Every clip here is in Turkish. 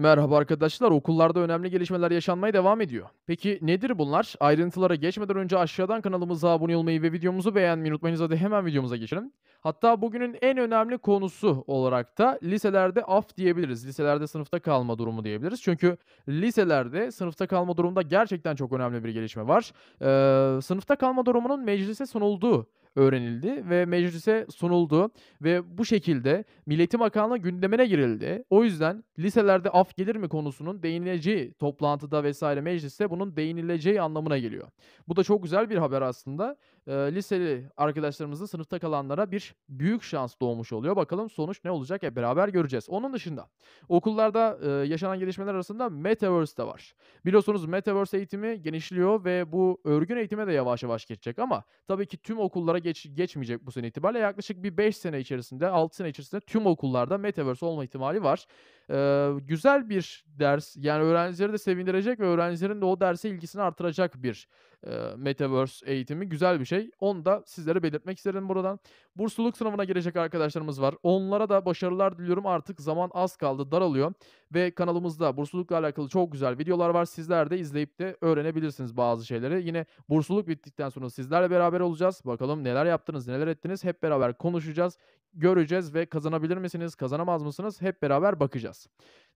Merhaba arkadaşlar. Okullarda önemli gelişmeler yaşanmaya devam ediyor. Peki nedir bunlar? Ayrıntılara geçmeden önce aşağıdan kanalımıza abone olmayı ve videomuzu beğenmeyi unutmayınız. Hadi hemen videomuza geçelim. Hatta bugünün en önemli konusu olarak da liselerde af diyebiliriz. Liselerde sınıfta kalma durumu diyebiliriz. Çünkü liselerde sınıfta kalma durumunda gerçekten çok önemli bir gelişme var. Ee, sınıfta kalma durumunun meclise sunulduğu öğrenildi ve meclise sunuldu ve bu şekilde milleti Bakanlığı gündemine girildi. O yüzden liselerde af gelir mi konusunun değinileceği toplantıda vesaire mecliste bunun değinileceği anlamına geliyor. Bu da çok güzel bir haber aslında. E, liseli arkadaşlarımızın sınıfta kalanlara bir büyük şans doğmuş oluyor. Bakalım sonuç ne olacak hep beraber göreceğiz. Onun dışında okullarda e, yaşanan gelişmeler arasında Metaverse de var. Biliyorsunuz Metaverse eğitimi genişliyor ve bu örgün eğitime de yavaş yavaş geçecek ama tabii ki tüm okullara geç, geçmeyecek bu sene itibariyle. Yaklaşık bir 5 sene içerisinde, 6 sene içerisinde tüm okullarda Metaverse olma ihtimali var. Ee, güzel bir ders yani öğrencileri de sevindirecek ve öğrencilerin de o derse ilgisini artıracak bir e, Metaverse eğitimi. Güzel bir şey. Onu da sizlere belirtmek isterim buradan. Bursluluk sınavına girecek arkadaşlarımız var. Onlara da başarılar diliyorum. Artık zaman az kaldı daralıyor ve kanalımızda burslulukla alakalı çok güzel videolar var. Sizler de izleyip de öğrenebilirsiniz bazı şeyleri. Yine bursluluk bittikten sonra sizlerle beraber olacağız. Bakalım neler yaptınız, neler ettiniz. Hep beraber konuşacağız, göreceğiz ve kazanabilir misiniz, kazanamaz mısınız? Hep beraber bakacağız.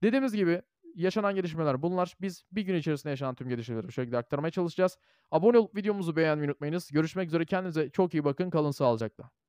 Dediğimiz gibi yaşanan gelişmeler bunlar. Biz bir gün içerisinde yaşanan tüm gelişmeleri şöyle aktarmaya çalışacağız. Abone olup videomuzu beğenmeyi unutmayınız. Görüşmek üzere. Kendinize çok iyi bakın. Kalın sağlıcakla.